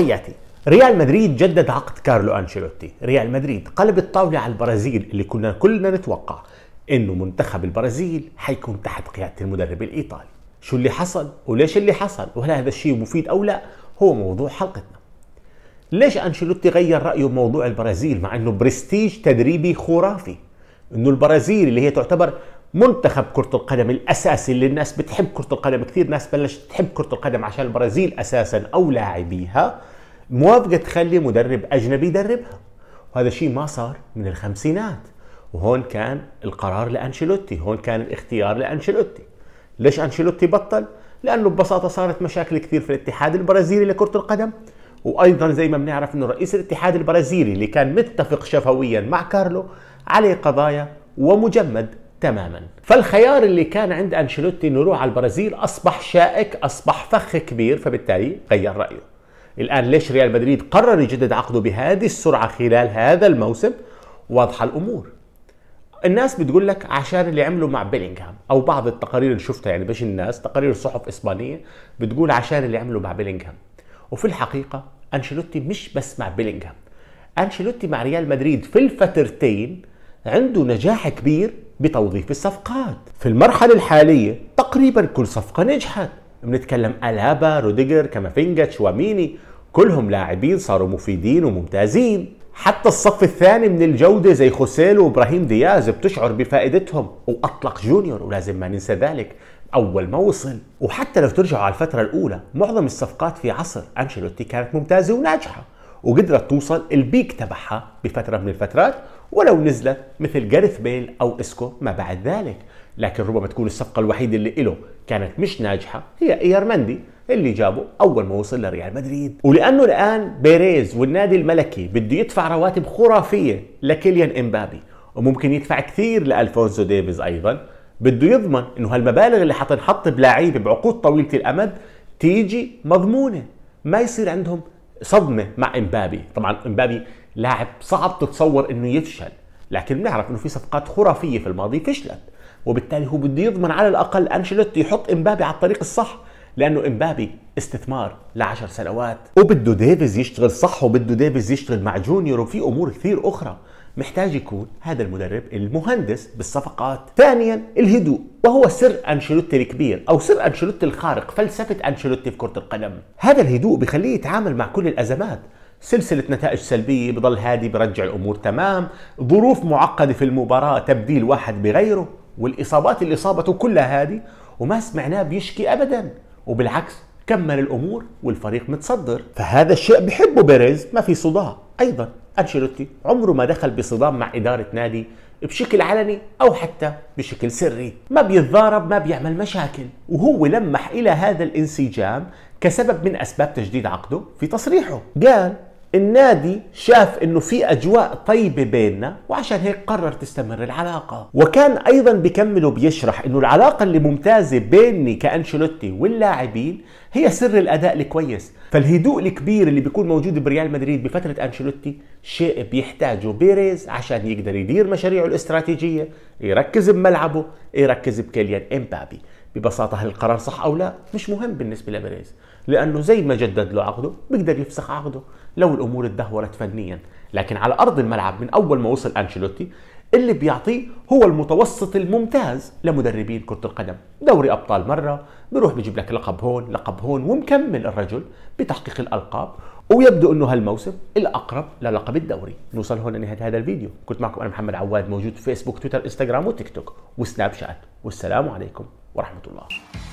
تحياتي ريال مدريد جدد عقد كارلو أنشيلوتي ريال مدريد قلب الطاولة على البرازيل اللي كنا كلنا نتوقع انه منتخب البرازيل حيكون تحت قيادة المدرب الإيطالي شو اللي حصل وليش اللي حصل وهل هذا الشيء مفيد أو لا هو موضوع حلقتنا ليش أنشيلوتي غير رأيه بموضوع البرازيل مع أنه برستيج تدريبي خرافي أنه البرازيل اللي هي تعتبر منتخب كرة القدم الأساسي اللي الناس بتحب كرة القدم كثير ناس بلشت تحب كرة القدم عشان البرازيل أساسا أو لاعبيها موافقه تخلي مدرب اجنبي يدربها وهذا الشيء ما صار من الخمسينات وهون كان القرار لانشيلوتي هون كان الاختيار لانشيلوتي ليش انشيلوتي بطل لانه ببساطه صارت مشاكل كثير في الاتحاد البرازيلي لكره القدم وايضا زي ما بنعرف انه رئيس الاتحاد البرازيلي اللي كان متفق شفويا مع كارلو عليه قضايا ومجمد تماما فالخيار اللي كان عند انشيلوتي انه يروح على البرازيل اصبح شائك اصبح فخ كبير فبالتالي غير رايه الان ليش ريال مدريد قرر يجدد عقده بهذه السرعه خلال هذا الموسم واضحه الامور الناس بتقول لك عشان اللي عمله مع بيلينغهام او بعض التقارير اللي شفتها يعني مش الناس تقارير صحف اسبانيه بتقول عشان اللي عمله مع بيلينغهام وفي الحقيقه انشيلوتي مش بس مع بيلينغهام انشيلوتي مع ريال مدريد في الفترتين عنده نجاح كبير بتوظيف الصفقات في المرحله الحاليه تقريبا كل صفقه نجحت بنتكلم ألابا روديجر كامافينجا تشواميني كلهم لاعبين صاروا مفيدين وممتازين حتى الصف الثاني من الجودة زي خوسيلو وإبراهيم دياز بتشعر بفائدتهم وأطلق جونيور ولازم ما ننسى ذلك أول ما وصل وحتى لو ترجعوا على الفترة الأولى معظم الصفقات في عصر أنشيلوتي كانت ممتازة وناجحة وقدرت توصل البيك تبعها بفترة من الفترات ولو نزلت مثل جارث بيل أو إسكو ما بعد ذلك لكن ربما تكون الصفقة الوحيدة اللي له كانت مش ناجحة هي إيرمندي اللي جابه أول ما وصل لريال مدريد ولأنه الآن بيريز والنادي الملكي بده يدفع رواتب خرافية لكيليان إمبابي وممكن يدفع كثير لألفونسو ديفيز أيضا بده يضمن انه هالمبالغ اللي حتنحط بلاعيبه بعقود طويله الامد تيجي مضمونه ما يصير عندهم صدمه مع امبابي طبعا امبابي لاعب صعب تتصور انه يفشل لكن بنعرف انه في صفقات خرافيه في الماضي فشلت وبالتالي هو بده يضمن على الاقل انشيلوتي يحط امبابي على الطريق الصح لانه امبابي استثمار لعشر سنوات وبده ديفيز يشتغل صح وبده ديفيز يشتغل مع جونيور وفي امور كثير اخرى محتاج يكون هذا المدرب المهندس بالصفقات ثانيا الهدوء وهو سر انشيلوتي الكبير او سر انشيلوتي الخارق فلسفه انشيلوتي في كره القدم هذا الهدوء بخليه يتعامل مع كل الازمات سلسلة نتائج سلبية بضل هادي برجع الأمور تمام ظروف معقدة في المباراة تبديل واحد بغيره والإصابات اللي اصابته كلها هادي وما سمعناه بيشكي أبدا وبالعكس كمل الأمور والفريق متصدر فهذا الشيء بحبه بيريز ما في صداع أيضا أنشيلوتي عمره ما دخل بصدام مع إدارة نادي بشكل علني أو حتى بشكل سري ما بيتضارب ما بيعمل مشاكل وهو لمح إلى هذا الانسجام كسبب من أسباب تجديد عقده في تصريحه قال النادي شاف انه في اجواء طيبه بيننا وعشان هيك قرر تستمر العلاقه وكان ايضا بيكمل وبيشرح انه العلاقه اللي ممتازه بيني كانشيلوتي واللاعبين هي سر الاداء الكويس فالهدوء الكبير اللي بيكون موجود بريال مدريد بفتره انشيلوتي شيء بيحتاجه بيريز عشان يقدر يدير مشاريعه الاستراتيجيه يركز بملعبه يركز بكيليان امبابي ببساطه هل القرار صح او لا مش مهم بالنسبه لبيريز لانه زي ما جدد له عقده بيقدر يفسخ عقده لو الامور تدهورت فنيا لكن على ارض الملعب من اول ما وصل انشيلوتي اللي بيعطيه هو المتوسط الممتاز لمدربين كرة القدم دوري أبطال مرة بيروح بيجيب لك لقب هون لقب هون ومكمل الرجل بتحقيق الألقاب ويبدو أنه هالموسم الأقرب للقب الدوري نوصل هون لنهاية هذا الفيديو كنت معكم أنا محمد عواد موجود في فيسبوك تويتر إنستغرام وتيك توك وسناب شات والسلام عليكم ورحمة الله